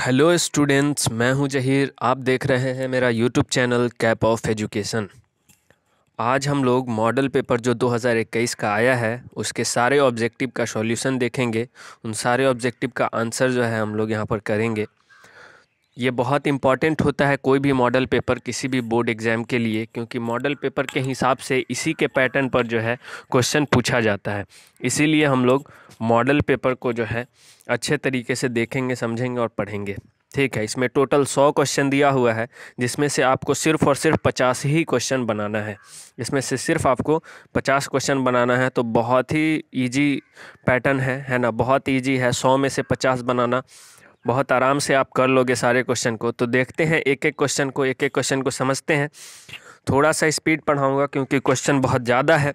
Hello students मैं हूं जहीर आप देख रहे हैं मेरा YouTube channel cap of education आज हम लोग मॉडल पेपर जो 2021 का आया है उसके सारे ऑब्जेक्टिव का सॉल्यूशन देखेंगे उन सारे ऑब्जेक्टिव का आंसर जो है हम लोग यहाँ पर करेंगे ये बहुत इम्पॉर्टेंट होता है कोई भी मॉडल पेपर किसी भी बोर्ड एग्ज़ाम के लिए क्योंकि मॉडल पेपर के हिसाब से इसी के पैटर्न पर जो है क्वेश्चन पूछा जाता है इसीलिए हम लोग मॉडल पेपर को जो है अच्छे तरीके से देखेंगे समझेंगे और पढ़ेंगे ठीक है इसमें टोटल सौ क्वेश्चन दिया हुआ है जिसमें से आपको सिर्फ और सिर्फ पचास ही क्वेश्चन बनाना है इसमें से सिर्फ आपको पचास क्वेश्चन बनाना है तो बहुत ही इजी पैटर्न है है ना बहुत इजी है सौ में से पचास बनाना बहुत आराम से आप कर लोगे सारे क्वेश्चन को तो देखते हैं एक एक क्वेश्चन को एक एक क्वेश्चन को समझते हैं थोड़ा सा स्पीड पढ़ाऊँगा क्योंकि क्वेश्चन बहुत ज़्यादा है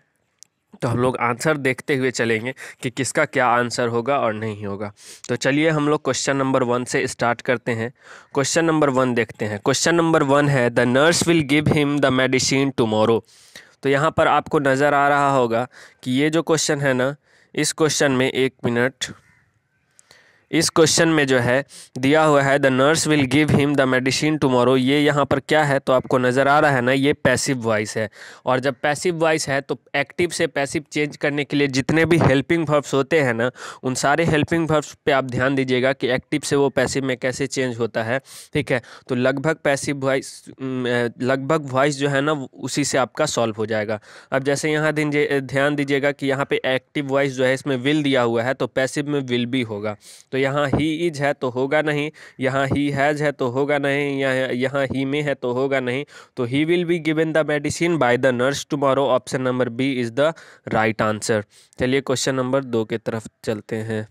तो हम लोग आंसर देखते हुए चलेंगे कि किसका क्या आंसर होगा और नहीं होगा तो चलिए हम लोग क्वेश्चन नंबर वन से स्टार्ट करते हैं क्वेश्चन नंबर वन देखते हैं क्वेश्चन नंबर वन है the nurse will give him the medicine tomorrow तो यहाँ पर आपको नज़र आ रहा होगा कि ये जो क्वेश्चन है ना इस क्वेश्चन में एक मिनट इस क्वेश्चन में जो है दिया हुआ है the nurse will give him the medicine tomorrow ये यहाँ पर क्या है तो आपको नज़र आ रहा है ना ये पैसिव वॉइस है और जब पैसिव वॉइस है तो एक्टिव से पैसिव चेंज करने के लिए जितने भी हेल्पिंग वर्ब्स होते हैं ना उन सारे हेल्पिंग वर्ब्स पे आप ध्यान दीजिएगा कि एक्टिव से वो पैसिव में कैसे चेंज होता है ठीक है तो लगभग पैसिव वॉइस लगभग वॉइस जो है ना उसी से आपका सॉल्व हो जाएगा अब जैसे यहाँ ध्यान दीजिएगा कि यहाँ पर एक्टिव वॉइस जो है इसमें विल दिया हुआ है तो पैसिव में विल भी होगा तो तो यहाँ ही इज है तो होगा नहीं यहाँ ही हैज़ है तो होगा नहीं यहाँ ही में है तो होगा नहीं तो he will be given the medicine by the nurse tomorrow option number B is the right answer चलिए क्वेश्चन नंबर दो के तरफ चलते हैं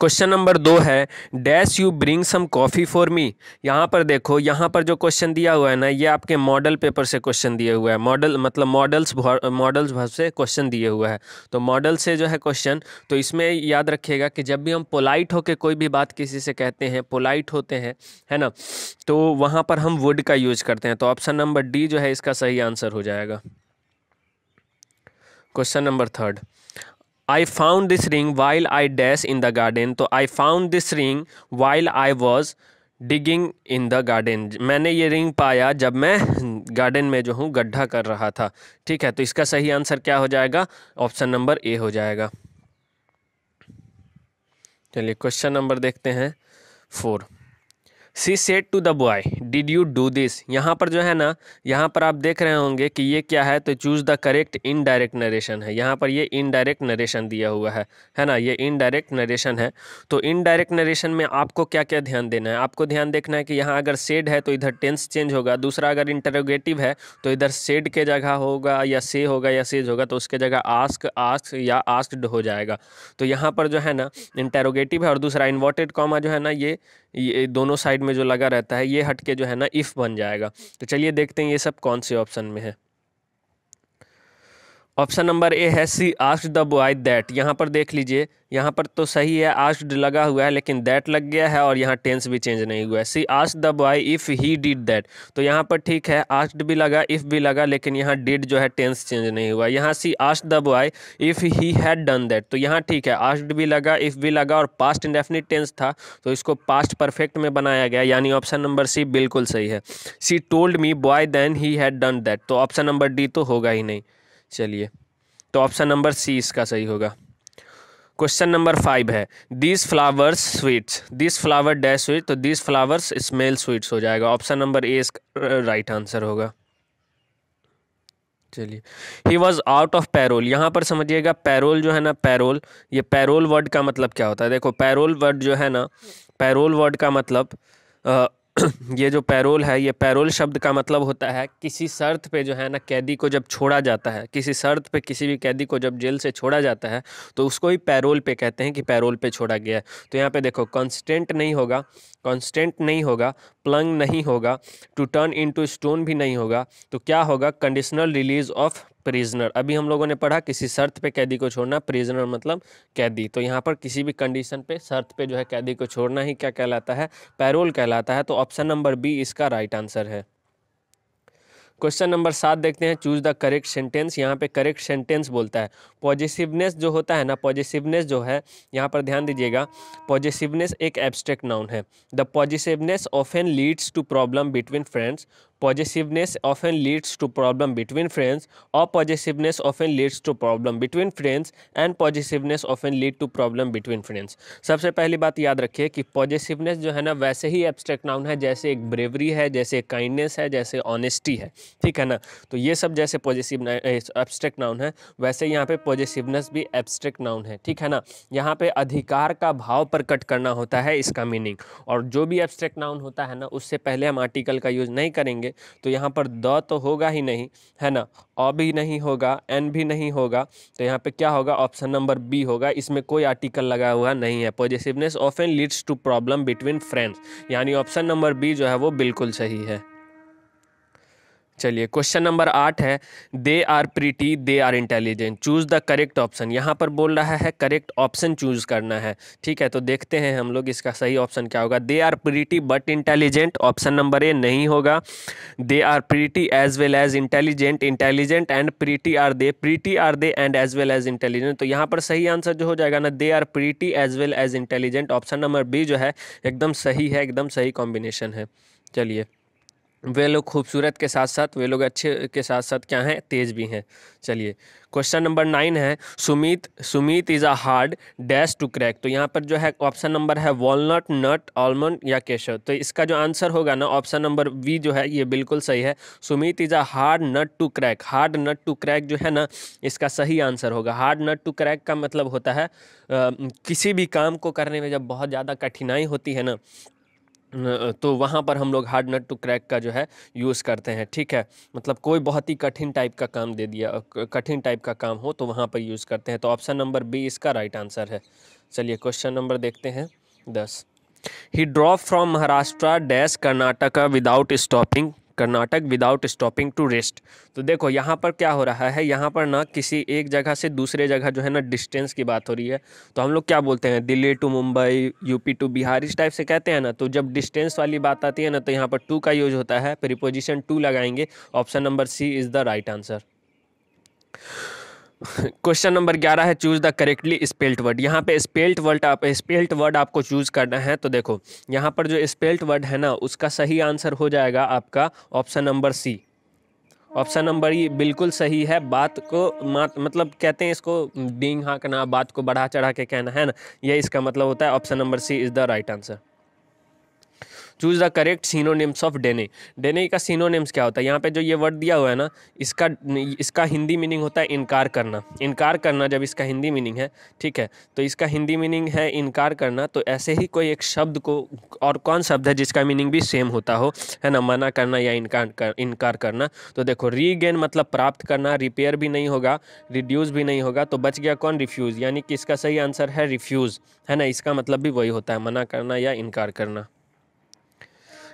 क्वेश्चन नंबर दो है dash you bring some coffee for me यहाँ पर देखो यहाँ पर जो क्वेश्चन दिया हुआ है ना ये आपके मॉडल पेपर से क्वेश्चन दिया हुआ है मॉडल मतलब मॉडल्स मॉडल्स भाव से क्वेश्चन दिए हुआ है तो मॉडल से जो है क्वेश्चन तो इसमें याद रखिएगा कि जब भी हम पोलाइट होकर कोई भी बात किसी से कहते हैं पोलाइट होते हैं है ना तो वहाँ पर हम वुड का यूज करते हैं तो ऑप्शन नंबर डी जो है इसका सही आंसर हो जाएगा question number third I found this ring while I dash in the garden तो I found this ring while I was digging in the garden मैंने ये रिंग पाया जब मैं गार्डन में जो हूँ गड्ढा कर रहा था ठीक है तो इसका सही आंसर क्या हो जाएगा ऑप्शन नंबर ए हो जाएगा चलिए क्वेश्चन नंबर देखते हैं four she said to the boy did you do this यहाँ पर जो है ना यहाँ पर आप देख रहे होंगे कि ये क्या है तो choose the correct indirect narration है यहाँ पर ये इनडायरेक्ट नरेशन दिया हुआ है है ना ये इनडायरेक्ट नरेशन है तो इनडायरेक्ट नरेशन में आपको क्या क्या ध्यान देना है आपको ध्यान देखना है कि यहाँ अगर सेड है तो इधर टेंस चेंज होगा दूसरा अगर इंटरोगेटिव है तो इधर सेड के जगह होगा या से होगा या सेज होगा तो उसके जगह आस्क आस्क या आस्कड हो जाएगा तो यहाँ पर जो है ना इंटेरोगेटिव है और दूसरा इन्वर्टेड कॉमा जो है ना ये, ये दोनों साइड में जो लगा रहता है ये हट के जो है ना इफ़ बन जाएगा तो चलिए देखते हैं ये सब कौन से ऑप्शन में है ऑप्शन नंबर ए है she asked the boy that यहाँ पर देख लीजिए यहाँ पर तो सही है आस्ड लगा हुआ है लेकिन दैट लग गया है और यहाँ टेंस भी चेंज नहीं हुआ है she asked the boy if he did that तो यहाँ पर ठीक है आस्ड भी लगा इफ़ भी लगा लेकिन यहाँ डिड जो है टेंस चेंज नहीं हुआ यहाँ she asked the boy if he had done that तो यहाँ ठीक है आस्ड भी लगा इफ़ भी लगा और पास्ट इंडेफिनिट टेंस था तो इसको पास्ट परफेक्ट में बनाया गया यानी ऑप्शन नंबर सी बिल्कुल सही है she told me boy then he had done that तो ऑप्शन नंबर डी तो होगा ही नहीं चलिए तो ऑप्शन नंबर सी इसका सही होगा क्वेश्चन नंबर फाइव है this flowers sweets this flower dash sweet तो दिस फ्लावर्स स्मेल स्वीट्स हो जाएगा ऑप्शन नंबर ए इसका राइट आंसर होगा चलिए he was out of parole यहाँ पर समझिएगा पैरोल जो है ना पैरोल ये पैरोल वर्ड का मतलब क्या होता है देखो पैरोल वर्ड जो है ना पैरोल वर्ड का मतलब ये जो पैरोल है ये पैरोल शब्द का मतलब होता है किसी शर्त पे जो है ना कैदी को जब छोड़ा जाता है किसी शर्त पे किसी भी कैदी को जब जेल से छोड़ा जाता है तो उसको ही पैरोल पे कहते हैं कि पैरोल पे छोड़ा गया है तो यहाँ पे देखो कॉन्स्टेंट नहीं होगा कॉन्स्टेंट नहीं होगा प्लंग नहीं होगा to turn into stone भी नहीं होगा तो क्या होगा कंडीशनल रिलीज ऑफ प्रिजनर अभी हम लोगों ने पढ़ा किसी शर्त पे कैदी को छोड़ना प्रिजनर मतलब कैदी तो यहाँ पर किसी भी कंडीशन पे शर्त पे जो है कैदी को छोड़ना ही क्या कहलाता है पैरोल कहलाता है तो ऑप्शन नंबर बी इसका राइट आंसर है क्वेश्चन नंबर सात देखते हैं चूज द करेक्ट सेंटेंस यहाँ पे करेक्ट सेंटेंस बोलता है पॉजिटिवनेस जो होता है ना पॉजिटिवनेस जो है यहाँ पर ध्यान दीजिएगा पॉजिटिवनेस एक एब्स्ट्रैक्ट नाउन है the positiveness often leads to problem between friends positiveness often leads to problem between friends और positiveness often leads to problem between friends and positiveness often lead to problem between friends सबसे पहली बात याद रखिए कि positiveness जो है ना वैसे ही एब्स्ट्रैक्ट नाउन है जैसे एक ब्रेवरी है जैसे एक काइंडनेस है जैसे ऑनेस्टी है ठीक है ना तो ये सब जैसे पॉजिटिव एब्स्ट्रैक्ट नाउन है वैसे यहाँ पे पॉजिटिवनेस भी एब्स्ट्रैक्ट नाउन है ठीक है ना यहाँ पे अधिकार का भाव प्रकट करना होता है इसका मीनिंग और जो भी एब्स्ट्रैक्ट नाउन होता है ना उससे पहले हम आर्टिकल का यूज़ नहीं करेंगे करेंगे तो यहाँ पर द तो होगा ही नहीं है ना अ भी नहीं होगा एन भी नहीं होगा तो यहाँ पे क्या होगा ऑप्शन नंबर बी होगा इसमें कोई आर्टिकल लगा हुआ नहीं है positiveness often leads to problem between friends यानी ऑप्शन नंबर बी जो है वो बिल्कुल सही है चलिए क्वेश्चन नंबर आठ है they are pretty they are intelligent choose the correct option यहाँ पर बोल रहा है करेक्ट ऑप्शन चूज़ करना है ठीक है तो देखते हैं हम लोग इसका सही ऑप्शन क्या होगा they are pretty but intelligent option number A नहीं होगा they are pretty as well as intelligent intelligent and pretty are they pretty are they and as well as intelligent तो यहाँ पर सही आंसर जो हो जाएगा ना they are pretty as well as intelligent option number B जो है एकदम सही है एकदम सही कॉम्बिनेशन है चलिए वे लोग खूबसूरत के साथ साथ वे लोग अच्छे के साथ साथ क्या हैं तेज भी हैं चलिए क्वेश्चन नंबर नाइन है Sumit Sumit is a hard dash to crack तो यहाँ पर जो है ऑप्शन नंबर है वॉलनट नट आलमंड या केशव तो इसका जो आंसर होगा ना ऑप्शन नंबर वी जो है ये बिल्कुल सही है Sumit is a hard nut to crack hard nut to crack जो है ना इसका सही आंसर होगा हार्ड नट टू क्रैक का मतलब होता है आ, किसी भी काम को करने में जब बहुत ज़्यादा कठिनाई होती है ना तो वहाँ पर हम लोग हार्ड नट टू क्रैक का जो है यूज़ करते हैं ठीक है मतलब कोई बहुत ही कठिन टाइप का काम दे दिया कठिन टाइप का काम हो तो वहाँ पर यूज़ करते हैं तो ऑप्शन नंबर बी इसका राइट आंसर है चलिए क्वेश्चन नंबर देखते हैं दस he drop from Maharashtra dash Karnataka without stopping Karnataka without stopping to rest तो देखो यहाँ पर क्या हो रहा है यहाँ पर ना किसी एक जगह से दूसरे जगह जो है ना डिस्टेंस की बात हो रही है तो हम लोग क्या बोलते हैं Delhi to Mumbai UP to Bihar इस टाइप से कहते हैं ना तो जब डिस्टेंस वाली बात आती है ना तो यहाँ पर टू का यूज होता है प्रिपोजिशन टू लगाएंगे option number C is the right answer question number ग्यारह है choose the correctly spelt word यहाँ पे स्पेल्ट वर्ड आप स्पेल्ट वर्ड आपको चूज करना है तो देखो यहाँ पर जो स्पेल्ट वर्ड है ना उसका सही आंसर हो जाएगा आपका option number C option number ये बिल्कुल सही है बात को मात मतलब कहते हैं इसको डींग हाँकना बात को बढ़ा चढ़ा के कहना है ना ये इसका मतलब होता है option number C is the right answer choose the correct synonyms of deny deny का सीनोनिम्स क्या होता है यहाँ पे जो ये वर्ड दिया हुआ है ना इसका इसका हिंदी मीनिंग होता है इनकार करना इनकार करना जब इसका हिंदी मीनिंग है ठीक है तो इसका हिंदी मीनिंग है इनकार करना तो ऐसे ही कोई एक शब्द को और कौन शब्द है जिसका मीनिंग भी सेम होता हो है ना मना करना या इनकार कर, इनकार करना तो देखो रीगेन मतलब प्राप्त करना रिपेयर भी नहीं होगा रिड्यूस भी नहीं होगा तो बच गया कौन रिफ्यूज़ यानी कि इसका सही आंसर है रिफ्यूज़ है ना इसका मतलब भी वही होता है मना करना या इनकार करना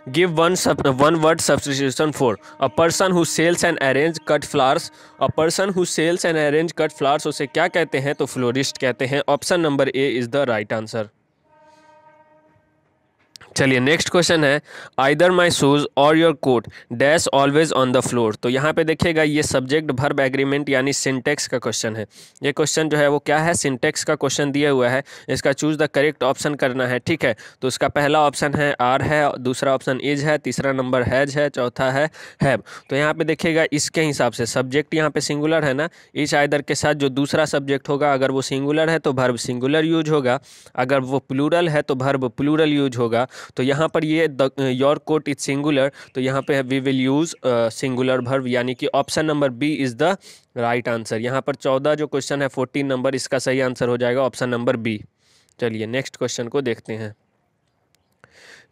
give one one word substitution for a person who sells and arrange cut flowers a person who sells and arrange cut flowers उसे क्या कहते हैं तो फ्लोरिस्ट कहते हैं option number A is the right answer चलिए नेक्स्ट क्वेश्चन है either my shoes or your coat dash always on the floor तो यहाँ पे देखिएगा ये सब्जेक्ट भर्ब एग्रीमेंट यानी सिंटेक्स का क्वेश्चन है ये क्वेश्चन जो है वो क्या है सिंटेक्स का क्वेश्चन दिया हुआ है इसका चूज द करेक्ट ऑप्शन करना है ठीक है तो उसका पहला ऑप्शन है आर है दूसरा ऑप्शन इज है तीसरा नंबर हैज है चौथा है हैव तो यहाँ पे देखिएगा इसके हिसाब से सब्जेक्ट यहाँ पे सिंगुलर है ना इस आइदर के साथ जो दूसरा सब्जेक्ट होगा अगर वो सिंगुलर है तो भर्ब सिंगुलर यूज होगा अगर वो प्लूरल है तो भर्ब प्लूरल यूज होगा तो यहाँ पर ये योर कोट इज सिंगुलर तो यहाँ पे we will use singular verb यानी कि option number B is the right answer यहाँ पर चौदह जो क्वेश्चन है फोर्टीन नंबर इसका सही आंसर हो जाएगा ऑप्शन नंबर बी चलिए नेक्स्ट क्वेश्चन को देखते हैं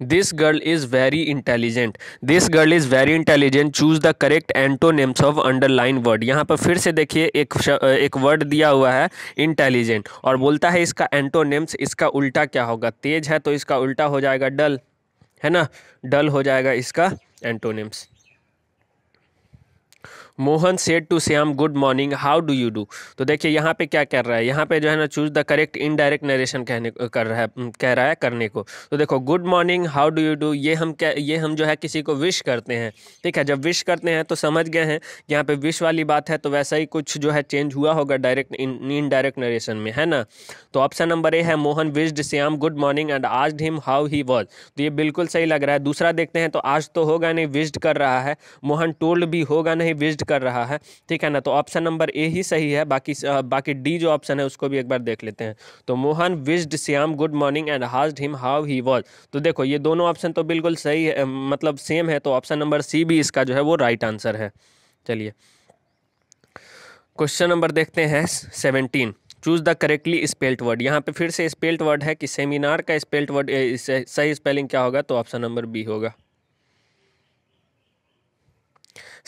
this girl is very intelligent this girl is very intelligent choose the correct antonyms of underline word यहाँ पर फिर से देखिए एक एक वर्ड दिया हुआ है इंटेलिजेंट और बोलता है इसका एंटोनेम्स इसका उल्टा क्या होगा तेज है तो इसका उल्टा हो जाएगा डल है ना डल हो जाएगा इसका antonyms Mohan said to Shyam good morning how do you do तो देखिए यहाँ पे क्या कर रहा है यहाँ पे जो है ना choose the correct indirect narration कहने कर रहा है कह रहा है करने को तो देखो good morning how do you do ये हम क्या ये हम जो है किसी को विश करते हैं ठीक है जब विश करते हैं तो समझ गए हैं यहाँ पे विश वाली बात है तो वैसा ही कुछ जो है चेंज हुआ होगा डायरेक्ट इनडायरेक्ट नरेशन में है ना तो ऑप्शन नंबर ए है Mohan wished Shyam good morning and आज हिम हाउ ही वॉज तो ये बिल्कुल सही लग रहा है दूसरा देखते हैं तो आज तो होगा नहीं विश्ड कर रहा है मोहन टोल्ड भी होगा नहीं विश्ड कर रहा है ठीक है ना तो ऑप्शन नंबर ए ही सही है बाकी बाकी डी जो ऑप्शन है उसको भी एक बार देख लेते हैं तो Mohan wished Shyam good morning and asked him how he was तो देखो ये दोनों ऑप्शन तो बिल्कुल सही है मतलब सेम है तो ऑप्शन नंबर सी भी इसका जो है वो राइट आंसर है चलिए क्वेश्चन नंबर देखते हैं seventeen choose the correctly spelt word यहाँ पे फिर से स्पेल्ट वर्ड है कि सेमिनार का स्पेल्ट वर्ड सही स्पेलिंग क्या होगा तो ऑप्शन नंबर बी होगा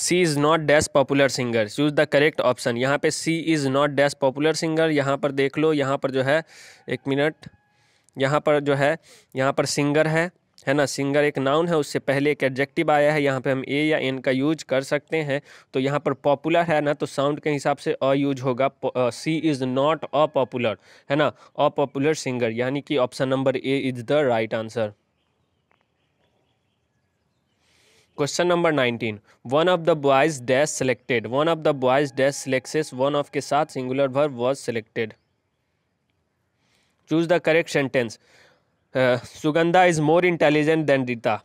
she is not dash popular singer choose the correct option यहाँ पे she is not dash popular singer यहाँ पर देख लो यहाँ पर जो है एक मिनट यहाँ पर जो है यहाँ पर सिंगर है है ना सिंगर एक नाउन है उससे पहले एक एडजेक्टिव आया है यहाँ पे हम ए या एन का यूज कर सकते हैं तो यहाँ पर पॉपुलर है ना तो साउंड के हिसाब से अ यूज होगा she is not a popular है ना अ पॉपुलर सिंगर यानी कि option number A is the right answer question number nineteen one of the boys dash selected one of the boys dash selects one of के साथ singular verb was selected choose the correct sentence Sugandha is more intelligent than Rita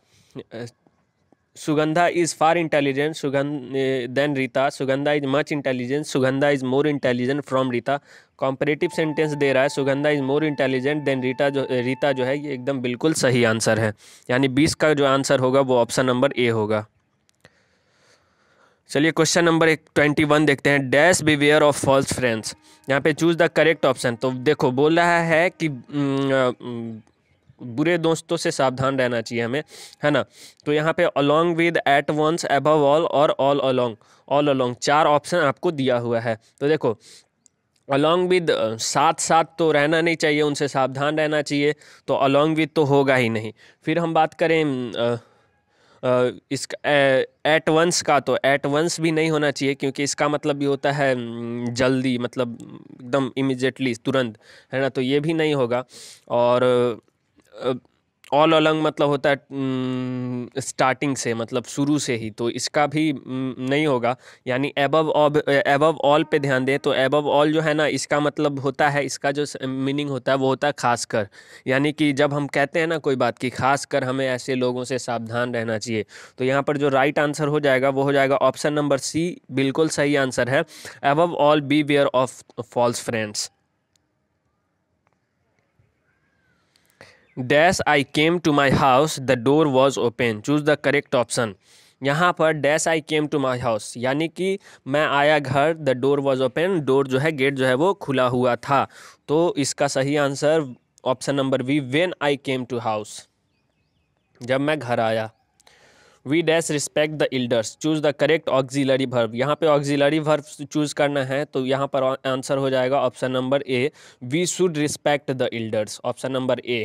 Sugandha is far intelligent Sugand, Rita Sugandha is much intelligent Sugandha is more intelligent more Rita comparative sentence दे रहा है Sugandha is more intelligent than Rita जो Rita eh, जो है ये एकदम बिल्कुल सही आंसर है यानी बीस का जो आंसर होगा वो ऑप्शन नंबर ए होगा चलिए क्वेश्चन नंबर एक ट्वेंटी वन देखते हैं dash beware of false friends यहाँ पे चूज द करेक्ट ऑप्शन तो देखो बोल रहा है कि बुरे दोस्तों से सावधान रहना चाहिए हमें है ना तो यहाँ पे along with at once above all और ऑल अलोंग ऑल अलोंग चार ऑप्शन आपको दिया हुआ है तो देखो अलॉन्ग विद साथ साथ तो रहना नहीं चाहिए उनसे सावधान रहना चाहिए तो अलॉन्ग विद तो होगा ही नहीं फिर हम बात करें आ, आ, इसका एट वंस का तो एट वंस भी नहीं होना चाहिए क्योंकि इसका मतलब ये होता है जल्दी मतलब एकदम इमिजिएटली तुरंत है ना तो ये भी नहीं होगा और ऑल अलंग मतलब होता है स्टार्टिंग से मतलब शुरू से ही तो इसका भी नहीं होगा यानी एबव ऑब एबव ऑल पे ध्यान दें तो एबव ऑल जो है ना इसका मतलब होता है इसका जो मीनिंग होता है वो होता है खासकर यानी कि जब हम कहते हैं ना कोई बात कि खासकर हमें ऐसे लोगों से सावधान रहना चाहिए तो यहाँ पर जो राइट आंसर हो जाएगा वो हो जाएगा ऑप्शन नंबर सी बिल्कुल सही आंसर है above all beware of false friends dash I came to my house the door was open choose the correct option यहाँ पर dash I came to my house यानी कि मैं आया घर the door was open door जो है gate जो है वो खुला हुआ था तो इसका सही answer option number B when I came to house जब मैं घर आया we dash respect the elders choose the correct auxiliary verb यहाँ पे ऑक्जिलरी वर्ब चूज़ करना है तो यहाँ पर आंसर हो जाएगा option number A we should respect the elders option number A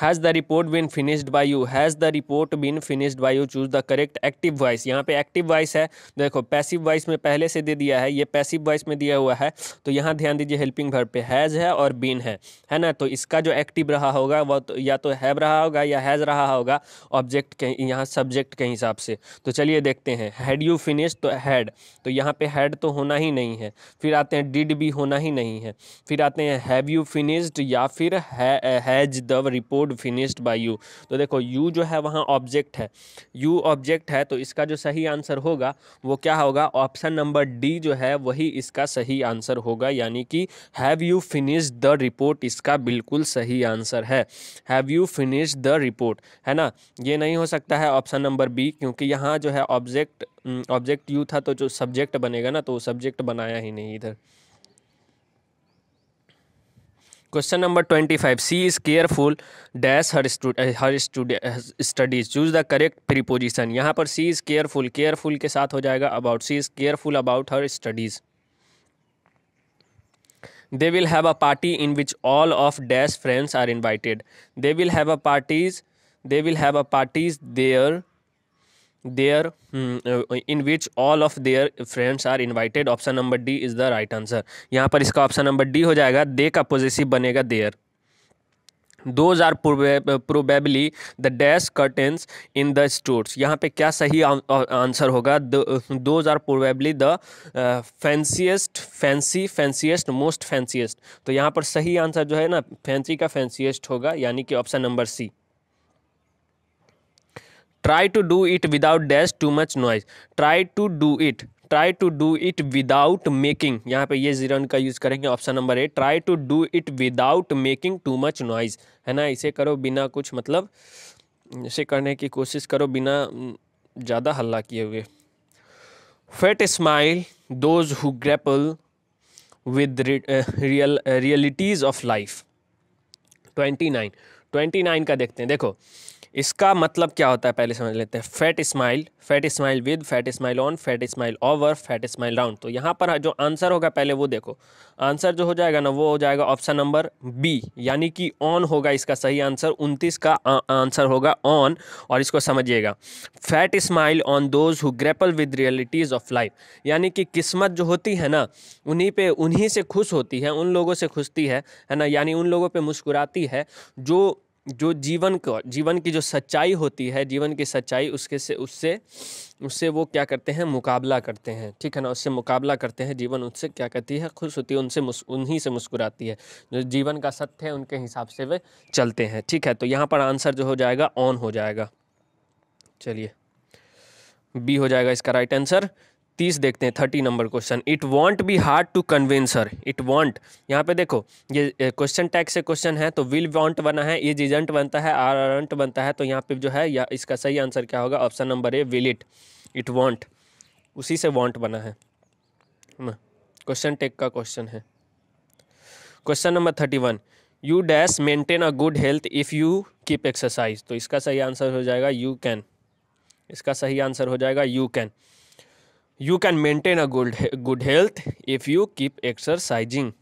has the report been finished by you has the report been finished by you choose the correct active voice यहाँ पे active voice है देखो passive voice में पहले से दे दिया है ये पैसिव वॉइस में दिया हुआ है तो यहाँ ध्यान दीजिए हेल्पिंग भर पे हैज़ है और बिन है है ना तो इसका जो एक्टिव रहा होगा वह तो या तो हैव रहा होगा या हैज़ रहा होगा ऑब्जेक्ट के यहाँ सब्जेक्ट के हिसाब से तो चलिए देखते हैं हैड यू फिनिश तो हैड तो यहाँ पे हैड तो होना ही नहीं है फिर आते हैं डिड भी होना ही नहीं है फिर आते हैं हैव यू फिनिश्ड या फिर has the report good finished by you तो देखो यू जो है वहाँ ऑब्जेक्ट है यू ऑब्जेक्ट है तो इसका जो सही आंसर होगा वो क्या होगा ऑप्शन नंबर डी जो है वही इसका सही आंसर होगा यानी कि have you finish the report इसका बिल्कुल सही आंसर है have you finish the report है ना ये नहीं हो सकता है ऑप्शन नंबर बी क्योंकि यहाँ जो है ऑब्जेक्ट ऑब्जेक्ट यू था तो जो सब्जेक्ट बनेगा ना तो सब्जेक्ट बनाया ही नहीं इधर question number twenty five C is careful dash her her studies choose the correct preposition यहाँ पर सी इज़ केयरफुल केयरफुल के साथ हो जाएगा about C is careful about her studies they will have a party in which all of dash friends are invited they will have a parties they will have a parties their their in which all of their friends are invited option number D is the right answer यहाँ पर इसका option number D हो जाएगा दे का possessive बनेगा their those are probably the dash curtains in the stores यहाँ पे क्या सही आंसर होगा those are probably the fanciest fancy fanciest most fanciest तो यहाँ पर सही आंसर जो है ना फैंसी का फैंसीस्ट होगा यानी कि option number C try to do it without dash too much noise try to do it try to do it without making यहाँ पे ये जीरो का यूज़ करेंगे option number A try to do it without making too much noise है ना इसे करो बिना कुछ मतलब इसे करने की कोशिश करो बिना ज़्यादा हल्ला किए हुए fate smile those who grapple with real realities of life twenty nine twenty nine का देखते हैं देखो इसका मतलब क्या होता है पहले समझ लेते हैं fate smile fate smile with fate smile on fate smile over fate smile round तो यहाँ पर जो आंसर होगा पहले वो देखो आंसर जो हो जाएगा ना वो हो जाएगा ऑप्शन नंबर बी यानी कि ऑन होगा इसका सही आंसर उनतीस का आंसर होगा ऑन और इसको समझिएगा fate smile on those who grapple with realities of life यानी कि किस्मत जो होती है ना उन्हीं पर उन्हीं से खुश होती है उन लोगों से खुशती है है ना यानी उन लोगों पर मुस्कुराती है जो जो जीवन को जीवन की जो सच्चाई होती है जीवन की सच्चाई उसके से उससे उससे वो क्या करते हैं मुकाबला करते हैं ठीक है ना उससे मुकाबला करते हैं जीवन उससे क्या करती है खुश होती है उनसे उन्हीं से मुस्कुराती है जो जीवन का सत्य है उनके हिसाब से वे चलते हैं ठीक है तो यहाँ पर आंसर जो हो जाएगा ऑन हो जाएगा चलिए बी हो जाएगा इसका राइट आंसर तीस देखते हैं thirty number question it won't be hard to convince her it won't यहाँ पे देखो ये क्वेश्चन टैग से क्वेश्चन है तो विल वॉन्ट बना है इज इजेंट बनता है आर अरंट बनता है तो यहाँ पे जो है या इसका सही आंसर क्या होगा option number A will it it won't उसी से वॉन्ट बना है क्वेश्चन टेक का क्वेश्चन है question number thirty one you dash maintain a good health if you keep exercise तो इसका सही आंसर हो जाएगा यू कैन इसका सही आंसर हो जाएगा you can you can maintain a good good health if you keep exercising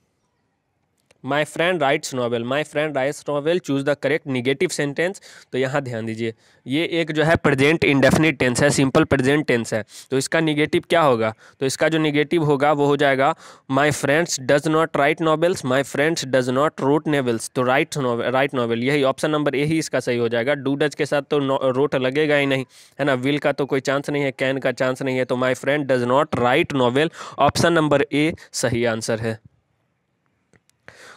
my friend writes novel my friend writes novel choose the correct negative sentence तो यहाँ ध्यान दीजिए ये एक जो है प्रेजेंट इंडेफिनिट टेंस है सिंपल प्रेजेंट टेंस है तो इसका निगेटिव क्या होगा तो इसका जो निगेटिव होगा वो हो जाएगा my friends does not write novels my friends does not wrote novels तो राइट नॉवल राइट नॉवल यही ऑप्शन नंबर ए ही इसका सही हो जाएगा डू डज के साथ तो रोट लगेगा ही नहीं है ना विल का तो कोई चांस नहीं है कैन का चांस नहीं है तो my friend does not write novel option number A सही आंसर है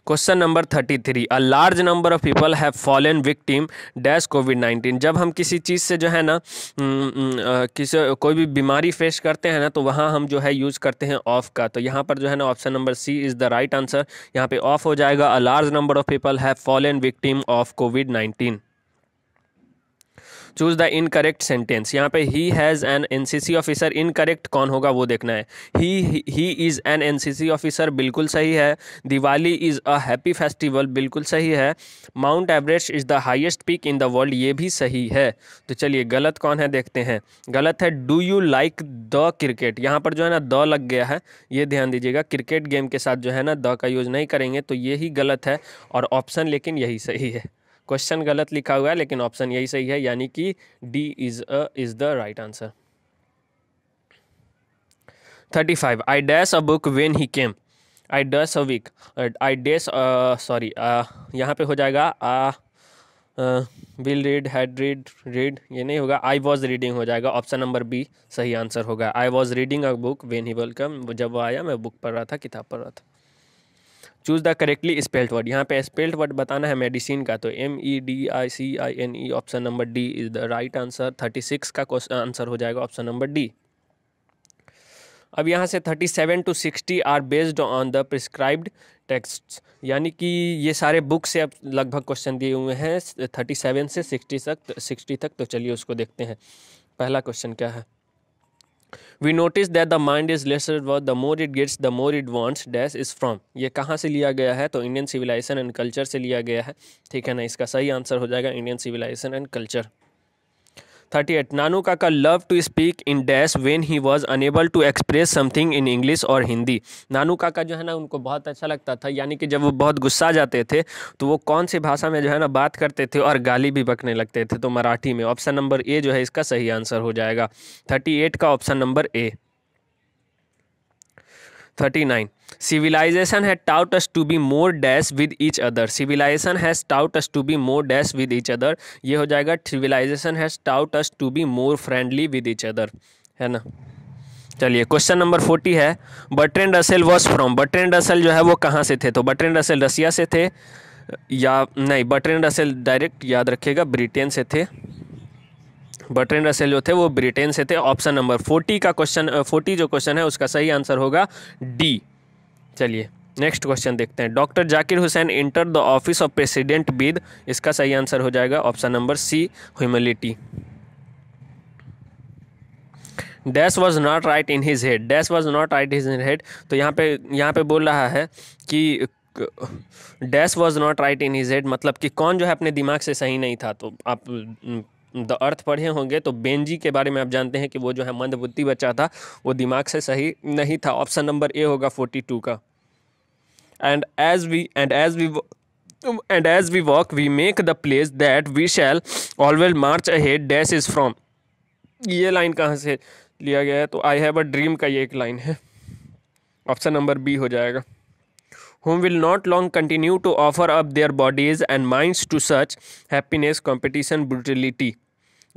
question number thirty three a large number of people have fallen victim dash COVID nineteen जब हम किसी चीज़ से जो है ना हम्म, हम्म, किसी कोई भी बीमारी फेस करते हैं ना तो वहाँ हम जो है यूज़ करते हैं ऑफ का तो यहाँ पर जो है ना option number C is the right answer यहाँ पे ऑफ हो जाएगा a large number of people have fallen victim of COVID nineteen choose the incorrect sentence यहाँ पे he has an N C C officer incorrect कौन होगा वो देखना है he he is an N C C officer बिल्कुल सही है Diwali is a happy festival बिल्कुल सही है Mount Everest is the highest peak in the world ये भी सही है तो चलिए गलत कौन है देखते हैं गलत है do you like the cricket यहाँ पर जो है ना द लग गया है ये ध्यान दीजिएगा क्रिकेट गेम के साथ जो है ना द का यूज़ नहीं करेंगे तो ये ही गलत है और ऑप्शन लेकिन यही सही है क्वेश्चन गलत लिखा हुआ है लेकिन ऑप्शन यही सही है यानी कि D is a is the right answer thirty five I dash a book when he came I dash a week I dash sorry यहाँ पे हो जाएगा I will read had read read ये नहीं होगा आई वॉज रीडिंग हो जाएगा option number B सही आंसर होगा I was reading a book when he welcome जब वो आया मैं बुक पढ़ रहा था किताब पढ़ रहा था choose the correctly spelled word यहाँ पे स्पेल्ड वर्ड बताना है मेडिसिन का तो M E D I C I N E option number D is the right answer thirty six का आंसर हो जाएगा ऑप्शन नंबर डी अब यहाँ से thirty seven to sixty are based on the prescribed text यानी कि ये सारे बुक से अब लगभग क्वेश्चन दिए हुए हैं थर्टी सेवन से सिक्सटी तक सिक्सटी तक तो चलिए उसको देखते हैं पहला क्वेश्चन क्या है we notice that the mind is lesser worth the more it gets the more it wants dash is from ये कहाँ से लिया गया है तो इंडियन सिविलाइजेशन एंड कल्चर से लिया गया है ठीक है ना इसका सही आंसर हो जाएगा Indian civilization and culture thirty eight Nanu का love to speak in dash when he was unable to express something in English और हिंदी नानू का जो है ना उनको बहुत अच्छा लगता था यानी कि जब वो बहुत गुस्सा जाते थे तो वो कौन सी भाषा में जो है ना बात करते थे और गाली भी बकने लगते थे तो मराठी में ऑप्शन नंबर ए जो है इसका सही आंसर हो जाएगा थर्टी एट का option number A thirty nine civilization है taught us to be more dash with each other civilization has taught us to be more dash with each other ये हो जाएगा civilization has taught us to be more friendly with each other है ना चलिए question number forty है Bertrand Russell was from Bertrand Russell जो है वो कहाँ से थे तो बटरेन रसेल रसिया से थे या नहीं बटरेन रसेल डायरेक्ट याद रखिएगा ब्रिटेन से थे बर्ट्रेन रसेल जो थे वो ब्रिटेन से थे ऑप्शन नंबर फोर्टी का क्वेश्चन फोर्टी जो क्वेश्चन है उसका सही आंसर होगा डी चलिए नेक्स्ट क्वेश्चन देखते हैं doctor Zakir Hussain enter the office of president with इसका सही आंसर हो जाएगा option number C humility dash was not right in his head dash was not right is in head तो यहाँ पे यहाँ पे बोल रहा है कि dash was not right in his head मतलब कि कौन जो है अपने दिमाग से सही नहीं था तो आप द अर्थ पढ़े होंगे तो बेंजी के बारे में आप जानते हैं कि वो जो है मंदबुद्धि बच्चा था वो दिमाग से सही नहीं था ऑप्शन नंबर ए होगा फोर्टी टू का and as we and as we and as we walk we make the place that we shall always march ahead dash is from ये लाइन कहाँ से लिया गया है तो आई हैव अ ड्रीम का ये एक लाइन है ऑप्शन नंबर बी हो जाएगा whom will not long continue to offer up their bodies and minds to such happiness competition brutality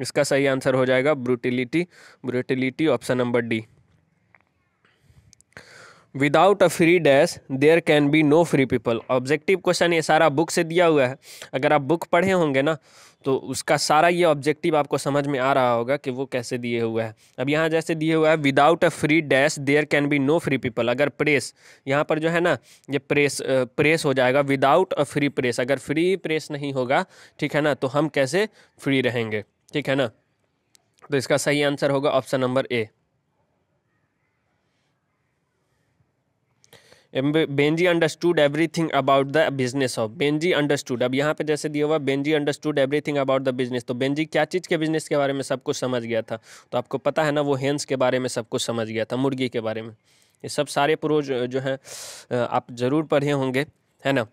इसका सही आंसर हो जाएगा brutality brutality option number D without a free dash there can be no free people objective question ये सारा book से दिया हुआ है अगर आप बुक पढ़े होंगे ना तो उसका सारा ये ऑब्जेक्टिव आपको समझ में आ रहा होगा कि वो कैसे दिए हुआ है अब यहाँ जैसे दिए हुआ है without a free dash there can be no free people अगर प्रेस यहाँ पर जो है ना ये प्रेस प्रेस हो जाएगा विदाउट अ फ्री प्रेस अगर फ्री प्रेस नहीं होगा ठीक है ना तो हम कैसे फ्री रहेंगे ठीक है ना तो इसका सही आंसर होगा option number A Benji understood everything about the business of Benji understood अब यहाँ पे जैसे दिया हुआ Benji understood everything about the business तो बेंजी क्या चीज़ के बिजनेस के बारे में सब कुछ समझ गया था तो आपको पता है ना वो हेंस के बारे में सब कुछ समझ गया था मुर्गी के बारे में ये सब सारे पुरोज जो हैं आप ज़रूर पढ़े होंगे है ना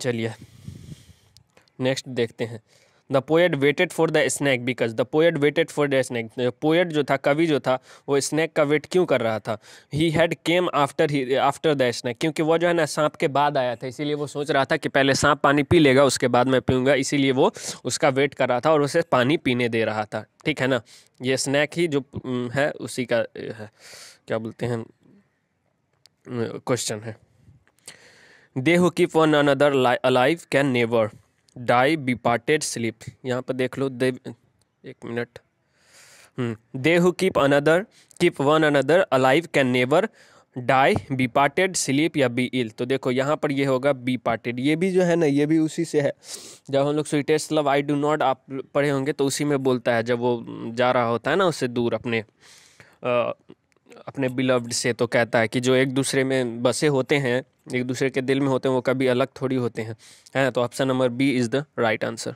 चलिए नेक्स्ट देखते हैं the poet waited for the snake because the poet waited for the snake poet जो था कवि जो था वो स्नैक का वेट क्यों कर रहा था he had came after he after the snake क्योंकि वो जो है ना सांप के बाद आया था इसीलिए वो सोच रहा था कि पहले सांप पानी पी लेगा उसके बाद मैं पीऊँगा इसीलिए वो उसका वेट कर रहा था और उसे पानी पीने दे रहा था ठीक है ना ये स्नैक ही जो है उसी का है क्या बोलते हैं क्वेश्चन है they who keep one another alive can never die be parted sleep यहाँ पर देख लो दे एक minute hmm, they who keep another keep one another alive can never die be parted sleep या बी इल तो देखो यहाँ पर ये होगा बी पार्टेड ये भी जो है ना ये भी उसी से है जब हम लोग sweetest love I do not आप पढ़े होंगे तो उसी में बोलता है जब वो जा रहा होता है ना उससे दूर अपने आ, अपने बिलव्ड से तो कहता है कि जो एक दूसरे में बसे होते हैं एक दूसरे के दिल में होते हैं वो कभी अलग थोड़ी होते हैं है ना तो option number B is the right answer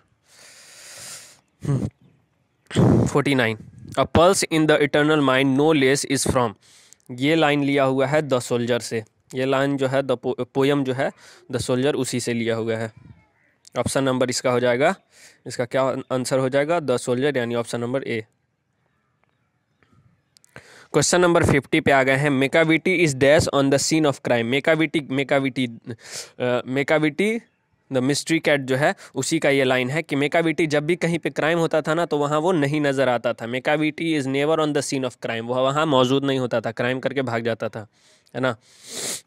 forty nine a pulse in the eternal mind no less is from ये लाइन लिया हुआ है द सोल्जर से ये लाइन जो है द पोयम जो है द सोल्जर उसी से लिया हुआ है ऑप्शन नंबर इसका हो जाएगा इसका क्या आंसर हो जाएगा द सोल्जर यानी option number A question number fifty पे आ गए हैं Macavity is dash on the scene of crime Macavity Macavity Macavity the mystery cat जो है उसी का ये लाइन है कि मेकाविटी जब भी कहीं पे क्राइम होता था ना तो वहाँ वो नहीं नज़र आता था Macavity is never on the scene of crime वह वहाँ मौजूद नहीं होता था क्राइम करके भाग जाता था है ना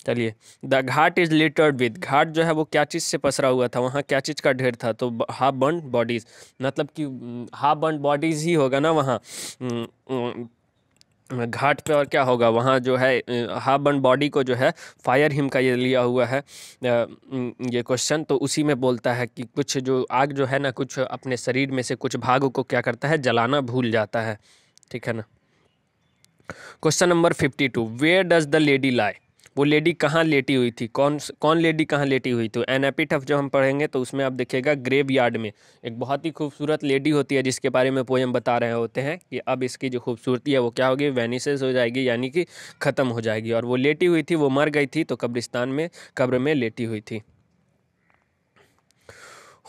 चलिए the ghat is littered with ghat जो है वो क्या चीज़ से पसरा हुआ था वहाँ क्या चीज़ का ढेर था तो हाफ बर्न बॉडीज़ मतलब कि हाफ बर्न बॉडीज़ ही होगा ना वहाँ mm, mm, घाट पे और क्या होगा वहाँ जो है हाफ बन बॉडी को जो है फायर हिम का ये लिया हुआ है ये क्वेश्चन तो उसी में बोलता है कि कुछ जो आग जो है ना कुछ अपने शरीर में से कुछ भाग को क्या करता है जलाना भूल जाता है ठीक है ना question number fifty two where does the lady lie वो लेडी कहाँ लेटी हुई थी कौन कौन लेडी कहाँ लेटी हुई थी एन एपिटफ जब हम पढ़ेंगे तो उसमें आप देखिएगा ग्रेव यार्ड में एक बहुत ही खूबसूरत लेडी होती है जिसके बारे में पोएम बता रहे होते हैं कि अब इसकी जो खूबसूरती है वो क्या होगी वेनिसेस हो जाएगी यानी कि ख़त्म हो जाएगी और वो लेटी हुई थी वो मर गई थी तो कब्रिस्तान में कब्र में लेटी हुई थी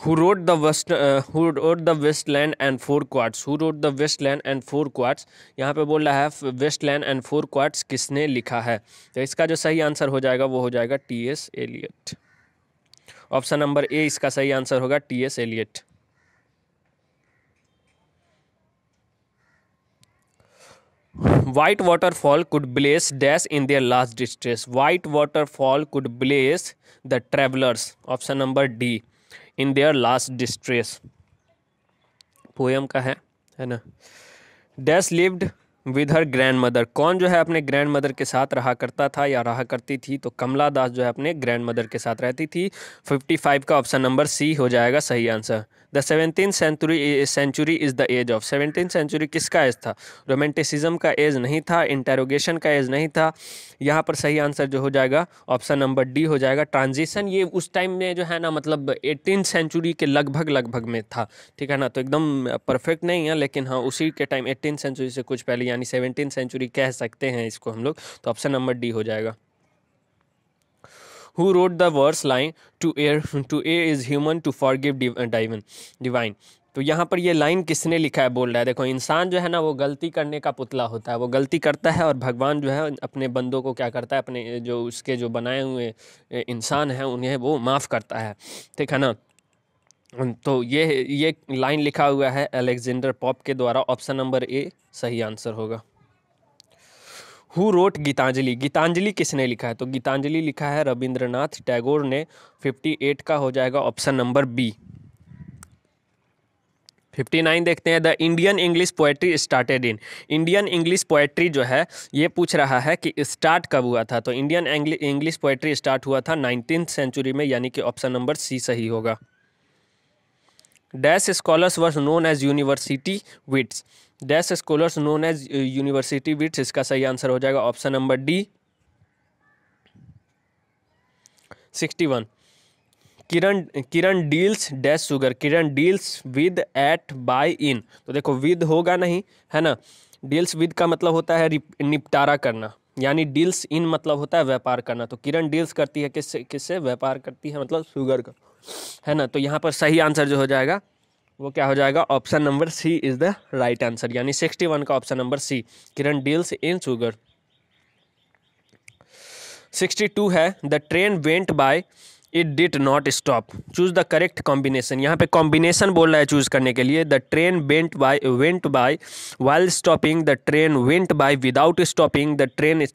who wrote the waste who wrote the waste land and four quartets who wrote the waste land and four quartets यहाँ पे बोल रहा है waste land and four quartets किसने लिखा है तो इसका जो सही आंसर हो जाएगा वो हो जाएगा T S Eliot option number A इसका सही आंसर होगा T S Eliot white waterfall could bless dash in their last distress white waterfall could bless the travellers option number D in their last distress poem का है है ना dash lived with her grandmother कौन जो है अपने grand mother के साथ रहा करता था या रहा करती थी तो कमला दास जो है अपने ग्रैंड मदर के साथ रहती थी फिफ्टी फाइव का ऑप्शन नंबर सी हो जाएगा सही answer the seventeen century century is the age of seventeen century किसका एज था रोमेंटिसिज्म का एज नहीं था इंटेरोगेशन का एज नहीं था यहाँ पर सही आंसर जो हो जाएगा ऑप्शन नंबर डी हो जाएगा ट्रांजिशन ये उस टाइम में जो है ना मतलब एटीन सेंचुरी के लगभग लगभग में था ठीक है ना तो एकदम परफेक्ट नहीं है लेकिन हाँ उसी के टाइम एटीन सेंचुरी से कुछ पहले यानी सेवनटीन सेंचुरी कह सकते हैं इसको हम लोग तो ऑप्शन नंबर डी हो जाएगा who wrote the verse line to air to air is human to forgive uh, divine divine तो यहाँ पर ये लाइन किसने लिखा है बोल रहा है देखो इंसान जो है ना वो गलती करने का पुतला होता है वो गलती करता है और भगवान जो है अपने बंदों को क्या करता है अपने जो उसके जो बनाए हुए इंसान हैं उन्हें वो माफ़ करता है ठीक है ना तो ये ये लाइन लिखा हुआ है अलेक्जेंडर पॉप के द्वारा ऑप्शन नंबर ए सही आंसर होगा हु रोट गीतांजलि गीतांजलि किसने लिखा है तो गीतांजलि लिखा है रविंद्रनाथ टैगोर ने 58 का हो जाएगा ऑप्शन नंबर बी 59 देखते हैं the Indian English poetry started in Indian English poetry जो है ये पूछ रहा है कि स्टार्ट कब हुआ था तो इंडियन इंग्लिश पोएट्री स्टार्ट हुआ था नाइनटीन सेंचुरी में यानी कि ऑप्शन नंबर सी सही होगा dash scholars was known as university wits dash scholars known as university wits इसका सही आंसर हो जाएगा option number D sixty one Kiran Kiran deals dash sugar Kiran deals with eight by in तो देखो विद होगा नहीं है ना डील्स विद का मतलब होता है निपटारा करना यानी डील्स इन मतलब होता है व्यापार करना तो किरण डील्स करती है किससे किससे व्यापार करती है मतलब सुगर का है ना तो यहाँ पर सही आंसर जो हो जाएगा वो क्या हो जाएगा option number C is the right answer यानी सिक्सटी वन का option number C Kiran deals in sugar sixty two है the train went by it did not stop choose the correct combination यहाँ पे कॉम्बिनेशन बोल रहा है चूज़ करने के लिए the train bent by went by while stopping the train went by without stopping the train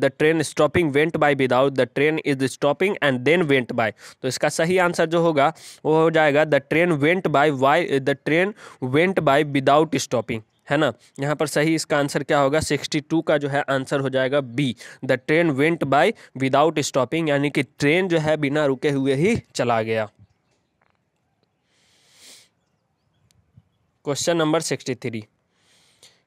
the train stopping went by without the train is stopping and then went by तो इसका सही answer जो होगा वो हो जाएगा the train went by why the train went by without stopping है ना यहाँ पर सही इसका आंसर क्या होगा सिक्सटी टू का जो है आंसर हो जाएगा B the train went by without stopping यानी कि ट्रेन जो है बिना रुके हुए ही चला गया question number sixty three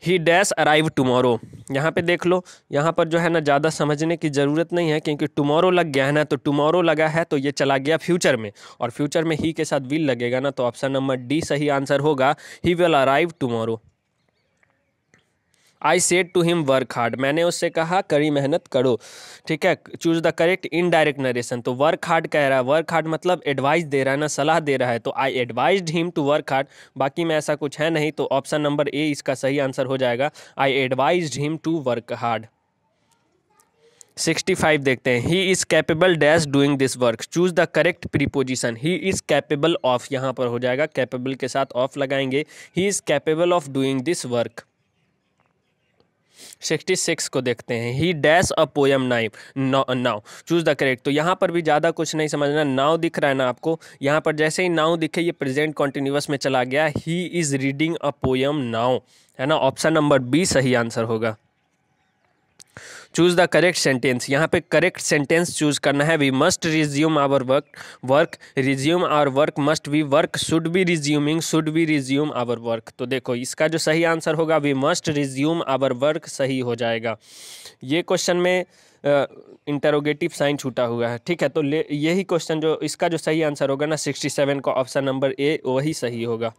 he dash arrive tomorrow यहाँ पे देख लो यहाँ पर जो है ना ज़्यादा समझने की ज़रूरत नहीं है क्योंकि टुमारो लग गया है ना तो टुमारो लगा है तो ये चला गया फ्यूचर में और फ्यूचर में ही के साथ विल लगेगा ना तो ऑप्शन नंबर डी सही आंसर होगा he will arrive tomorrow I said to him work hard मैंने उससे कहा कड़ी मेहनत करो ठीक है choose the correct indirect narration तो वर्क हार्ड कह रहा है वर्क हार्ड मतलब एडवाइस दे रहा है ना सलाह दे रहा है तो I advise him to work hard बाकी में ऐसा कुछ है नहीं तो ऑप्शन नंबर ए इसका सही आंसर हो जाएगा I advise him to work hard sixty five देखते हैं he is capable dash doing this work choose the correct preposition he is capable of यहाँ पर हो जाएगा कैपेबल के साथ ऑफ लगाएंगे he is capable of doing this work sixty six को देखते हैं he dash a poem knife now choose the correct तो यहाँ पर भी ज़्यादा कुछ नहीं समझना नाव दिख रहा है ना आपको यहाँ पर जैसे ही नाव दिखे ये प्रेजेंट कॉन्टिन्यूस में चला गया he is reading a poem now है ना ऑप्शन नंबर बी सही आंसर होगा चूज़ द करेक्ट सेंटेंस यहाँ पे करेक्ट सेंटेंस चूज़ करना है we must resume our work work resume our work must we work should be resuming should be resume our work तो देखो इसका जो सही आंसर होगा we must resume our work सही हो जाएगा ये क्वेश्चन में इंटरोगेटिव साइन छूटा हुआ है ठीक है तो यही क्वेश्चन जो इसका जो सही आंसर होगा ना सिक्सटी सेवन का ऑप्शन नंबर ए वही सही होगा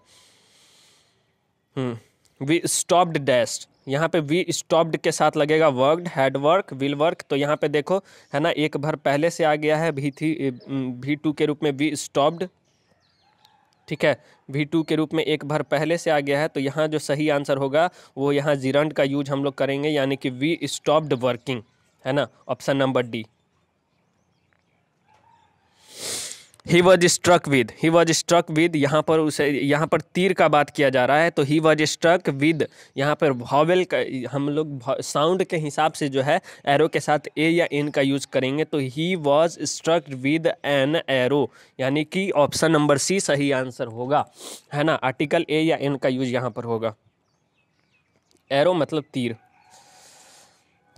वी स्टॉप्ड डैश यहाँ पे वी स्टॉप्ड के साथ लगेगा worked had work will work तो यहाँ पे देखो है ना एक भर पहले से आ गया है वी थ्री वी टू के रूप में वी स्टॉप्ड ठीक है वी टू के रूप में एक भर पहले से आ गया है तो यहाँ जो सही आंसर होगा वो यहाँ जीरंड का यूज हम लोग करेंगे यानी कि वी स्टॉप्ड वर्किंग है ना option number D he was struck with he was struck with यहाँ पर उसे यहाँ पर तीर का बात किया जा रहा है तो ही वॉज स्ट्रक विद यहाँ पर वॉवेल का हम लोग साउंड के हिसाब से जो है एरो के साथ ए या एन का यूज करेंगे तो he was struck with an arrow यानी कि ऑप्शन नंबर सी सही आंसर होगा है ना आर्टिकल ए या एन का यूज यहाँ पर होगा एरो मतलब तीर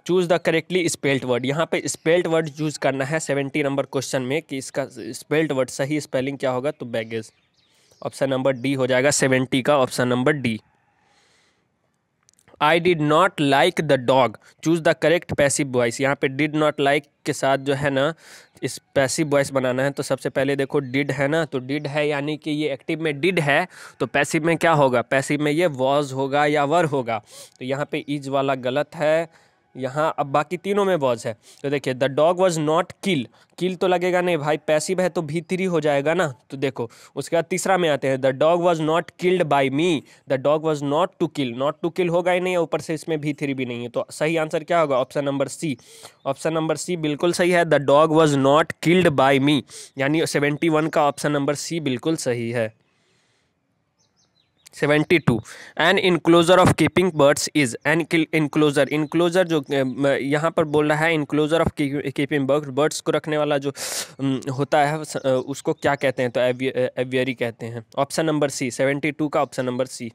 choose the correctly spelt word यहाँ पे स्पेल्ट वर्ड यूज़ करना है सेवेंटी नंबर क्वेश्चन में कि इसका स्पेल्ट वर्ड सही स्पेलिंग क्या होगा तो बैगेज ऑप्शन नंबर डी हो जाएगा सेवेंटी का option number D I did not like the dog choose the correct passive voice यहाँ पे डिड नॉट लाइक के साथ जो है ना इस पैसिव वॉइस बनाना है तो सबसे पहले देखो डिड है ना तो डिड है यानी कि ये एक्टिव में डिड है तो पैसिव में क्या होगा पैसिव में ये वॉज होगा या वर होगा तो यहाँ पे इज वाला गलत है यहाँ अब बाकी तीनों में वॉज है तो देखिए the dog was not kill kill तो लगेगा नहीं भाई पैसिव है तो भीतरी हो जाएगा ना तो देखो उसके बाद तीसरा में आते हैं the dog was not killed by me the dog was not to kill not to kill होगा ही नहीं है ऊपर से इसमें भीतरी भी नहीं है तो सही आंसर क्या होगा option number C option number C बिल्कुल सही है the dog was not killed by me यानी सेवेंटी वन का ऑप्शन नंबर सी बिल्कुल सही है seventy two an enclosure of keeping birds is an enclosure enclosure जो यहाँ पर बोल रहा है enclosure of keeping bird birds को रखने वाला जो होता है उसको क्या कहते हैं तो एवियरी कहते हैं option number C seventy two का option number C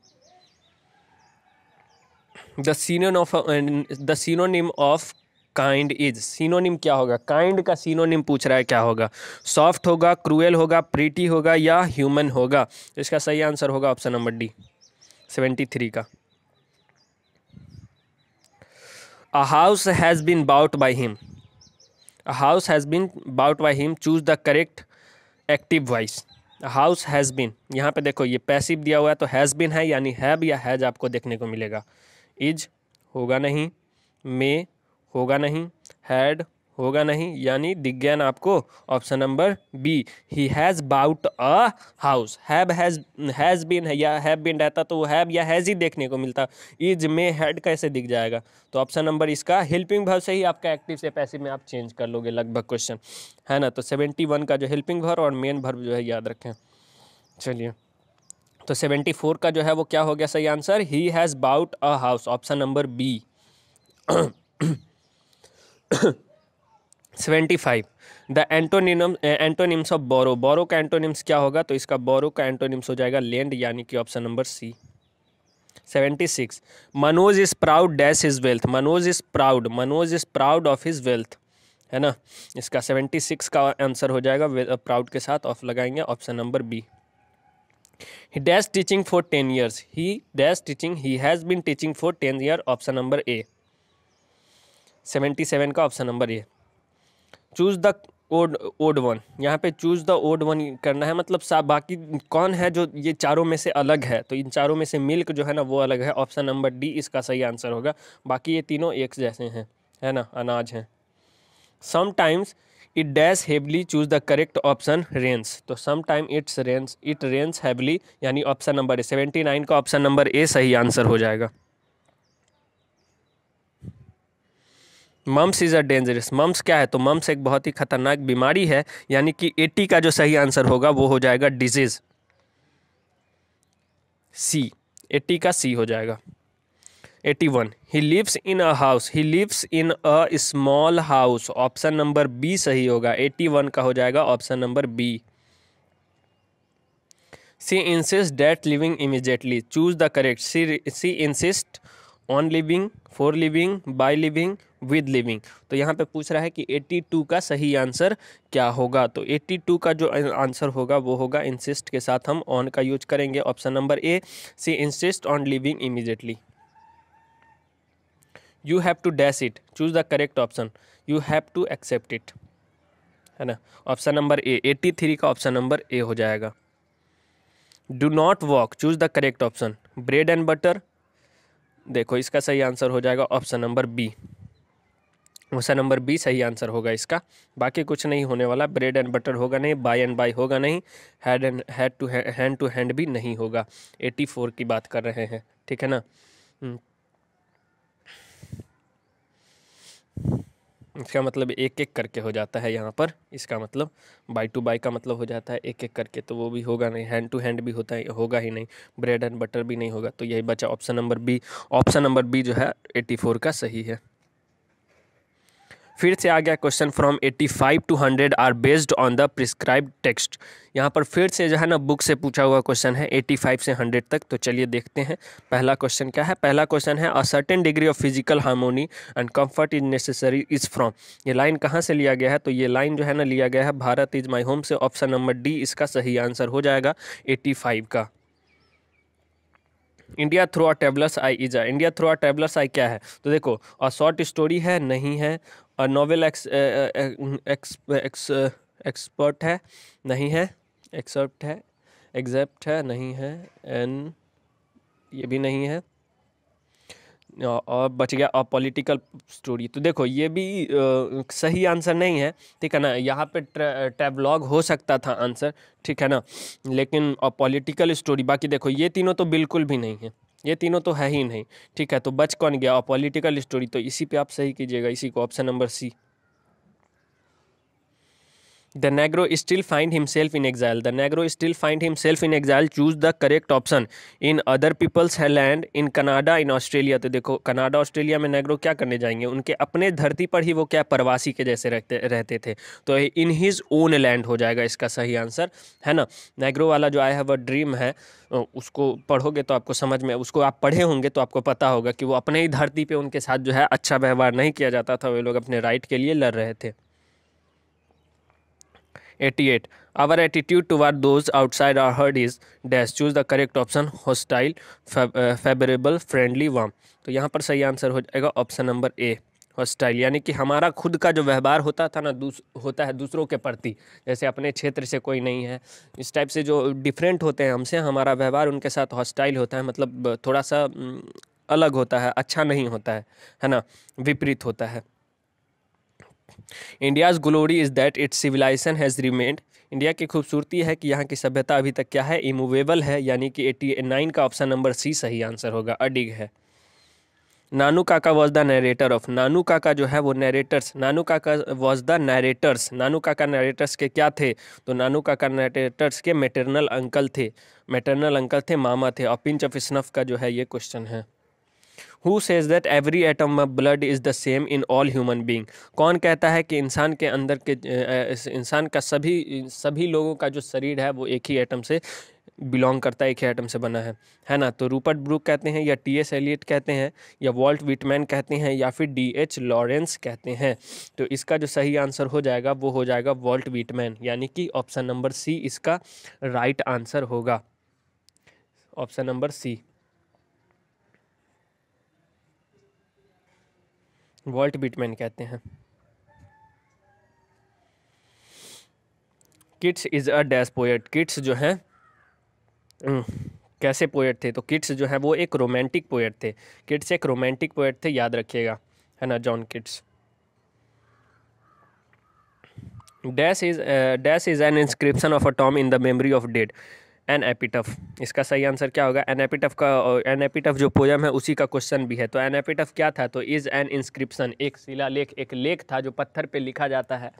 the synonym of the synonym of kind is synonym क्या होगा काइंड का सीनोनिम पूछ रहा है क्या होगा सॉफ्ट होगा क्रूएल होगा प्रीटी होगा या ह्यूमन होगा तो इसका सही आंसर होगा option number D seventy three का a house has been bought by him a house has been bought by him choose the correct active voice house has been यहाँ पे देखो ये पैसिव दिया हुआ है तो हैज़ बीन है यानी हैव या हैज आपको देखने को मिलेगा इज होगा नहीं मे होगा नहीं हैड होगा नहीं यानी दिग्ञान आपको option number B he has bought a house have has has been है या हैव बीन रहता तो वो हैव या हैज़ ही देखने को मिलता इज में हैड कैसे दिख जाएगा तो ऑप्शन नंबर इसका हेल्पिंग भर से ही आपका एक्टिव से पैसिव में आप चेंज कर लोगे लगभग क्वेश्चन है ना तो सेवेंटी वन का जो हेल्पिंग भर और मेन भर जो है याद रखें चलिए तो सेवेंटी फोर का जो है वो क्या हो गया सही answer he has bought a house option number B seventy five the antonym antonyms of borrow borrow का एंटोनिम्स क्या होगा तो इसका बोरो का एंटोनिम्स हो जाएगा लैंड यानी कि option number C seventy six Manoj is proud dash is wealth Manoj is proud Manoj is proud of his wealth है ना इसका सेवेंटी सिक्स का आंसर हो जाएगा प्राउड के साथ ऑफ लगाएंगे option number B he dash teaching for ten years he dash teaching he has been teaching for ten year option number A seventy seven का ऑप्शन नंबर ये choose the odd odd one यहाँ पे choose the odd one करना है मतलब सा बाकी कौन है जो ये चारों में से अलग है तो इन चारों में से मिल्क जो है ना वो अलग है ऑप्शन नंबर डी इसका सही आंसर होगा बाकी ये तीनों एक जैसे हैं है ना अनाज हैं sometimes it dash heavily choose the correct option rains तो sometime it's rains it rains heavily यानी option number A seventy nine का ऑप्शन नंबर ए सही आंसर हो जाएगा mumps is a dangerous mumps क्या है तो मम्स एक बहुत ही खतरनाक बीमारी है यानी कि एटी का जो सही आंसर होगा वो हो जाएगा डिजीज़ सी एटी का सी हो जाएगा eighty one he lives in a house he lives in a small house option number B सही होगा एटी वन का हो जाएगा option number B C insist that living immediately choose the correct C C insist on living for living by living with living तो यहाँ पे पूछ रहा है कि 82 का सही आंसर क्या होगा तो 82 का जो आंसर होगा वो होगा इंसिस्ट के साथ हम ऑन का यूज करेंगे option number A C insist on living immediately you have to dash it choose the correct option you have to accept it है ना ऑप्शन नंबर ए एट्टी का ऑप्शन नंबर ए हो जाएगा do not walk choose the correct option bread and butter देखो इसका सही answer हो जाएगा ऑप्शन नंबर बी उसका नंबर बी सही आंसर होगा इसका बाकी कुछ नहीं होने वाला ब्रेड एंड बटर होगा नहीं बाय एंड बाय होगा नहीं had and had to hand to hand भी नहीं होगा एटी फोर की बात कर रहे हैं ठीक है ना हम्म। इसका मतलब एक एक करके हो जाता है यहाँ पर इसका मतलब बाई टू बाई का मतलब हो जाता है एक एक करके तो वो भी होगा नहीं हैंड टू हैंड भी होता है होगा ही नहीं ब्रेड एंड बटर भी नहीं होगा तो यही बचा option number B option number B जो है एटी फोर का सही है फिर से आ गया question from 85 to 100 are based on the prescribe text यहाँ पर फिर से जो है ना बुक से पूछा हुआ क्वेश्चन है 85 से 100 तक तो चलिए देखते हैं पहला क्वेश्चन क्या है पहला क्वेश्चन है a certain degree of physical harmony and comfort is necessary is from ये लाइन कहाँ से लिया गया है तो ये लाइन जो है ना लिया गया है भारत इज माई होम से ऑप्शन नंबर डी इसका सही आंसर हो जाएगा एट्टी का India through a traveller's eye ईजा India through a traveller's eye क्या है तो देखो और शॉर्ट स्टोरी है नहीं है और नॉवेल एक्स एक्सपर्ट है नहीं है एक्सेप्ट है एग्जैप्ट है नहीं है एन ये भी नहीं है और बच गया अ पॉलिटिकल स्टोरी तो देखो ये भी आ, सही आंसर नहीं है ठीक है ना यहाँ पे टैबलॉग हो सकता था आंसर ठीक है ना लेकिन अ पॉलिटिकल स्टोरी बाकी देखो ये तीनों तो बिल्कुल भी नहीं है ये तीनों तो है ही नहीं ठीक है तो बच कौन गया और पॉलिटिकल स्टोरी तो इसी पे आप सही कीजिएगा इसी को option number C the The himself in himself the exile. Still find still self in exile choose the correct option in other people's है land in Canada in Australia तो देखो कनाडा ऑस्ट्रेलिया में Negro क्या करने जाएंगे उनके अपने धरती पर ही वो क्या प्रवासी के जैसे रहते रहते थे तो इन हिज ओन लैंड हो जाएगा इसका सही आंसर है ना नेग्रो वाला जो आई हैव अ ड्रीम है उसको पढ़ोगे तो आपको समझ में उसको आप पढ़े होंगे तो आपको पता होगा कि वो अपने ही धरती पर उनके साथ जो है अच्छा व्यवहार नहीं किया जाता था वे लोग अपने राइट के लिए लड़ रहे थे eighty our attitude to toward those outside are herd is dash choose the correct option hostile favourable friendly warm तो यहाँ पर सही आंसर हो जाएगा ऑप्शन नंबर ए हॉस्टाइल यानी कि हमारा खुद का जो व्यवहार होता था ना दूस होता है दूसरों के प्रति जैसे अपने क्षेत्र से कोई नहीं है इस टाइप से जो डिफरेंट होते हैं हमसे हमारा व्यवहार उनके साथ हॉस्टाइल होता है मतलब थोड़ा सा अलग होता है अच्छा नहीं होता है है ना विपरीत होता है India's glory is that its civilisation has remained India की खूबसूरती है कि यहाँ की सभ्यता अभी तक क्या है इमूवेबल है यानी कि एटी नाइन का ऑप्शन नंबर सी सही आंसर होगा अडिग है Nanu Kaka was the narrator of Nanu Kaka जो है वो narrator's Nanu Kaka was the narrator's Nanu Kaka narrators के क्या थे तो नानू काका नरेटर्स के मेटरनल अंकल थे मेटरनल अंकल थे मामा थे और पिंच ऑफ स्नफ का जो है ये क्वेश्चन है who says that every atom of blood is the same in all human being कौन कहता है कि इंसान के अंदर के इंसान का सभी सभी लोगों का जो शरीर है वो एक ही एटम से बिलोंग करता है एक ही आइटम से बना है है ना तो रूपर्ट ब्रूक कहते हैं या टी एस एलियट कहते हैं या वॉल्ट विटमैन कहते हैं या फिर डी एच लॉरेंस कहते हैं तो इसका जो सही आंसर हो जाएगा वो हो जाएगा वॉल्ट विटमैन यानी कि ऑप्शन नंबर सी इसका राइट आंसर होगा option number C Walt Whitman कहते हैं Keats is a dash poet Keats जो हैं कैसे पोएट थे तो किट्स जो हैं वो एक रोमांटिक पोएट थे किट्स एक रोमांटिक पोएट थे याद रखिएगा है ना John Keats dash is dash is an inscription of a tomb in the memory of dead an epitaph इसका सही आंसर क्या होगा एन एपिटफ का एन एपिटफ जो पोयम है उसी का क्वेश्चन भी है तो एन एपिटफ क्या था तो इज़ एन इंस्क्रिप्शन एक शिलालेख एक लेख था जो पत्थर पे लिखा जाता है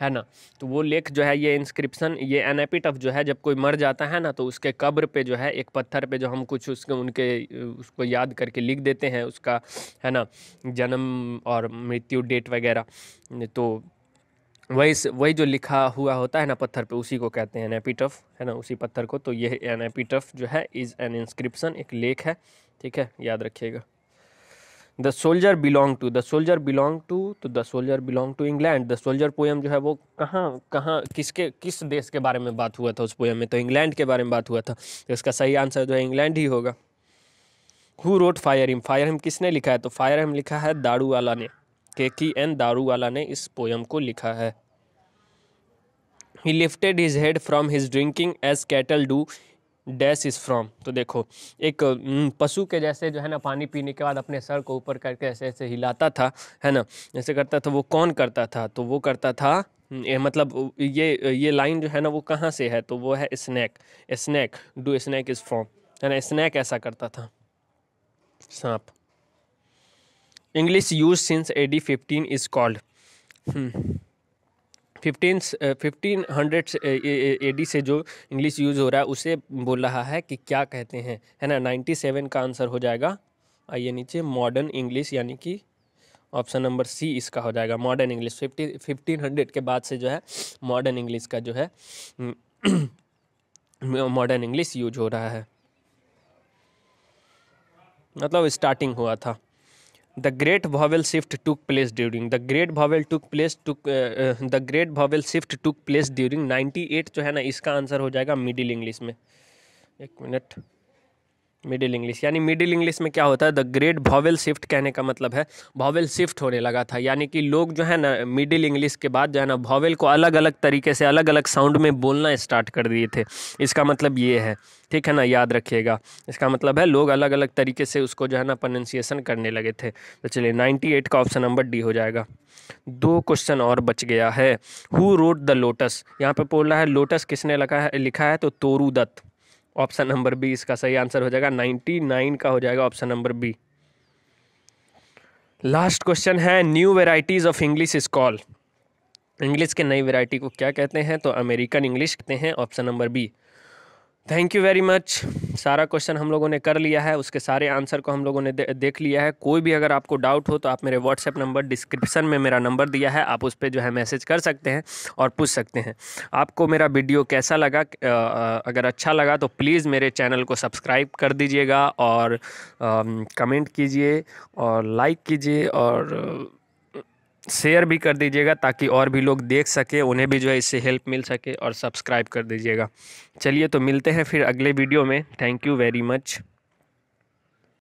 है ना तो वो लेख जो है ये इंस्क्रिप्शन ये एन एपिटफ जो है जब कोई मर जाता है ना तो उसके कब्र पे जो है एक पत्थर पे जो हम कुछ उसके उनके उसको याद करके लिख देते हैं उसका है ना जन्म और मृत्यु डेट वगैरह तो वही वही जो लिखा हुआ होता है ना पत्थर पे उसी को कहते हैं एन है ना उसी पत्थर को तो यह एन एपीटफ जो है इज़ एन इंस्क्रिप्सन एक लेख है ठीक है याद रखिएगा the soldier belong to the soldier belong to तो the soldier belong to England the soldier poem जो है वो कहाँ कहाँ किसके किस देश के बारे में बात हुआ था उस पोएम में तो इंग्लैंड के बारे में बात हुआ था तो इसका सही आंसर जो है इंग्लैंड ही होगा who wrote fire him fire him किसने लिखा है तो फायर हिम लिखा है दारू वाला ने के की एन दारूवाला ने इस पोयम को लिखा है he lifted his head from his drinking as cattle do dash is from तो देखो एक पशु के जैसे जो है ना पानी पीने के बाद अपने सर को ऊपर करके ऐसे ऐसे हिलाता था है ना ऐसे करता था वो कौन करता था तो वो करता था ये मतलब ये ये लाइन जो है ना वो कहाँ से है तो वो है snake snake do snake is from है ना स्नैक ऐसा करता था सांप use since A D fifteen is called fifteen fifteen hundred A D से जो इंग्लिश यूज़ हो रहा है उसे बोल रहा है कि क्या कहते हैं है ना नाइन्टी सेवन का आंसर हो जाएगा आइए नीचे मॉडर्न इंग्लिश यानी कि ऑप्शन नंबर सी इसका हो जाएगा modern English fifty fifteen hundred के बाद से जो है मॉडर्न इंग्लिश का जो है मॉडर्न इंग्लिश यूज हो रहा है मतलब स्टार्टिंग हुआ था the great vowel shift took place during the great vowel took place took the great vowel shift took place during ninety eight जो है ना इसका आंसर हो जाएगा मिडिल इंग्लिश में एक मिनट मिडिल इंग्लिश यानी मिडिल इंग्लिश में क्या होता है द ग्रेट भॉवेल शिफ्ट कहने का मतलब है भॉवेल शिफ्ट होने लगा था यानी कि लोग जो है ना मिडिल इंग्लिश के बाद जो है ना भॉवेल को अलग अलग तरीके से अलग अलग साउंड में बोलना स्टार्ट कर दिए थे इसका मतलब ये है ठीक है ना याद रखिएगा इसका मतलब है लोग अलग अलग तरीके से उसको जो है ना प्रोनंसिएशन करने लगे थे तो चलिए नाइन्टी एट का ऑप्शन नंबर डी हो जाएगा दो क्वेश्चन और बच गया है हु रोट द लोटस यहाँ पर बोल रहा है लोटस किसने लिखा है लिखा है तो Toru Dutt option number B इसका सही आंसर हो जाएगा नाइन्टी नाइन का हो जाएगा option number B last question है new varieties of English is call English के नई वेराइटी को क्या कहते हैं तो अमेरिकन इंग्लिश कहते हैं option number B thank you very much सारा क्वेश्चन हम लोगों ने कर लिया है उसके सारे आंसर को हम लोगों ने दे, देख लिया है कोई भी अगर आपको डाउट हो तो आप मेरे व्हाट्सएप नंबर डिस्क्रिप्शन में मेरा नंबर दिया है आप उस पर जो है मैसेज कर सकते हैं और पूछ सकते हैं आपको मेरा वीडियो कैसा लगा अगर अच्छा लगा तो प्लीज़ मेरे चैनल को सब्सक्राइब कर दीजिएगा और कमेंट कीजिए और लाइक कीजिए और शेयर भी कर दीजिएगा ताकि और भी लोग देख सके उन्हें भी जो है इससे हेल्प मिल सके और सब्सक्राइब कर दीजिएगा चलिए तो मिलते हैं फिर अगले वीडियो में थैंक यू वेरी मच